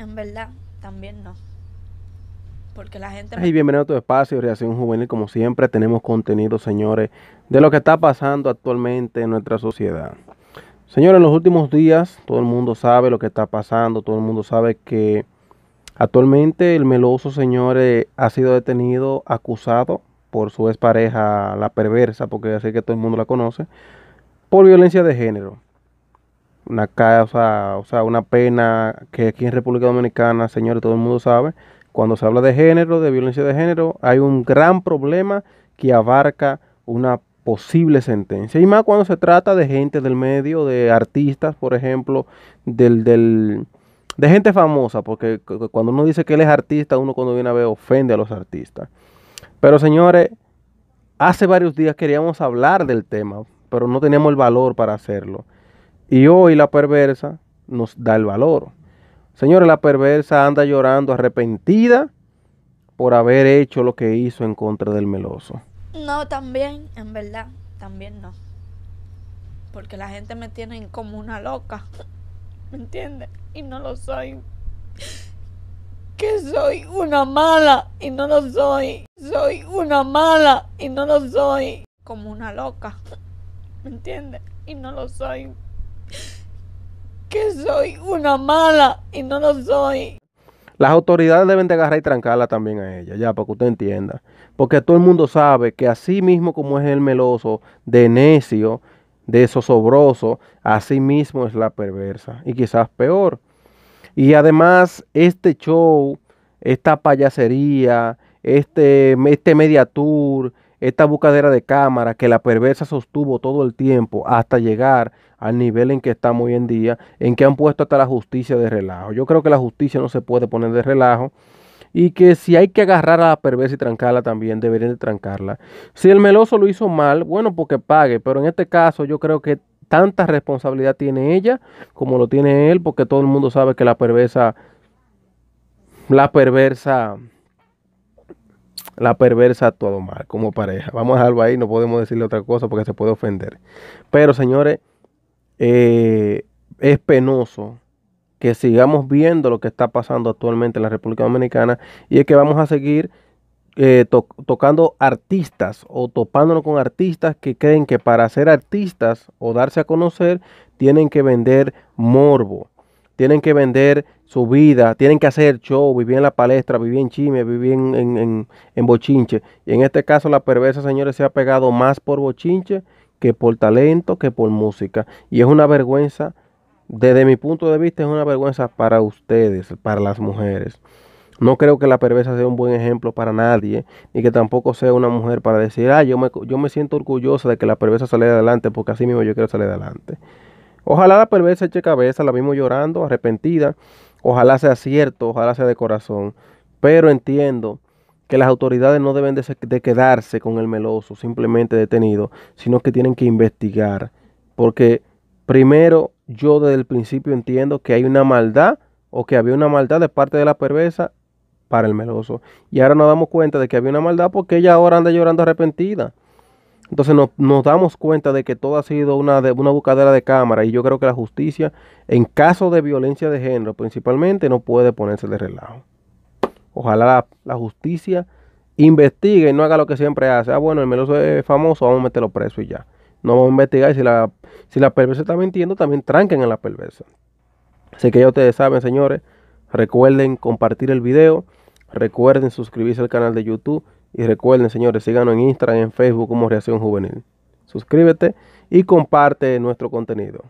En verdad, también no. Porque la gente... Ay, bienvenido a tu espacio, Reacción Juvenil. Como siempre, tenemos contenido, señores, de lo que está pasando actualmente en nuestra sociedad. Señores, en los últimos días todo el mundo sabe lo que está pasando, todo el mundo sabe que actualmente el meloso, señores, ha sido detenido, acusado por su expareja, la perversa, porque así que todo el mundo la conoce, por violencia de género una casa, o sea, una pena que aquí en República Dominicana, señores, todo el mundo sabe, cuando se habla de género, de violencia de género, hay un gran problema que abarca una posible sentencia. Y más cuando se trata de gente del medio, de artistas, por ejemplo, del, del, de gente famosa, porque cuando uno dice que él es artista, uno cuando viene a ver ofende a los artistas. Pero señores, hace varios días queríamos hablar del tema, pero no teníamos el valor para hacerlo. Y hoy la perversa nos da el valor. Señores, la perversa anda llorando arrepentida por haber hecho lo que hizo en contra del meloso. No, también, en verdad, también no. Porque la gente me tiene como una loca. ¿Me entiendes? Y no lo soy. Que soy una mala y no lo soy. Soy una mala y no lo soy. Como una loca. ¿Me entiendes? Y no lo soy que soy una mala y no lo soy. Las autoridades deben de agarrar y trancarla también a ella, ya, para que usted entienda. Porque todo el mundo sabe que así mismo como es el meloso, de necio, de sosobroso, así mismo es la perversa. Y quizás peor. Y además, este show, esta payasería, este, este media esta bucadera de cámara que la perversa sostuvo todo el tiempo hasta llegar al nivel en que estamos hoy en día, en que han puesto hasta la justicia de relajo. Yo creo que la justicia no se puede poner de relajo y que si hay que agarrar a la perversa y trancarla también, deberían de trancarla. Si el meloso lo hizo mal, bueno, porque pues pague, pero en este caso yo creo que tanta responsabilidad tiene ella como lo tiene él, porque todo el mundo sabe que la perversa, la perversa la perversa ha actuado mal como pareja. Vamos a dejarlo ahí, no podemos decirle otra cosa porque se puede ofender. Pero señores, eh, es penoso que sigamos viendo lo que está pasando actualmente en la República Dominicana y es que vamos a seguir eh, tocando artistas o topándonos con artistas que creen que para ser artistas o darse a conocer tienen que vender morbo, tienen que vender su vida, tienen que hacer show, vivir en la palestra, vivir en chime, vivir en, bochinche. Y en este caso la perversa, señores, se ha pegado más por bochinche que por talento, que por música. Y es una vergüenza, desde mi punto de vista, es una vergüenza para ustedes, para las mujeres. No creo que la perversa sea un buen ejemplo para nadie, ni que tampoco sea una mujer para decir, ah, yo me, yo me siento orgullosa de que la perversa salga adelante, porque así mismo yo quiero salir adelante. Ojalá la perversa eche cabeza, la vimos llorando, arrepentida, Ojalá sea cierto, ojalá sea de corazón. Pero entiendo que las autoridades no deben de, quedarse con el meloso simplemente detenido, sino que tienen que investigar. Porque primero, yo desde el principio entiendo que hay una maldad o que había una maldad de parte de la perversa para el meloso. Y ahora nos damos cuenta de que había una maldad porque ella ahora anda llorando arrepentida. Entonces no, nos damos cuenta de que todo ha sido una, de, una buscadera de cámara y yo creo que la justicia, en caso de violencia de género principalmente, no puede ponerse de relajo. Ojalá la, justicia investigue y no haga lo que siempre hace. Ah, bueno, el meloso es famoso, vamos a meterlo preso y ya. No vamos a investigar si la, si la perversa está mintiendo, también tranquen a la perversa. Así que ya ustedes saben, señores, recuerden compartir el video, recuerden suscribirse al canal de YouTube y recuerden, señores, síganos en Instagram, y en Facebook como Reacción Juvenil. Suscríbete y comparte nuestro contenido.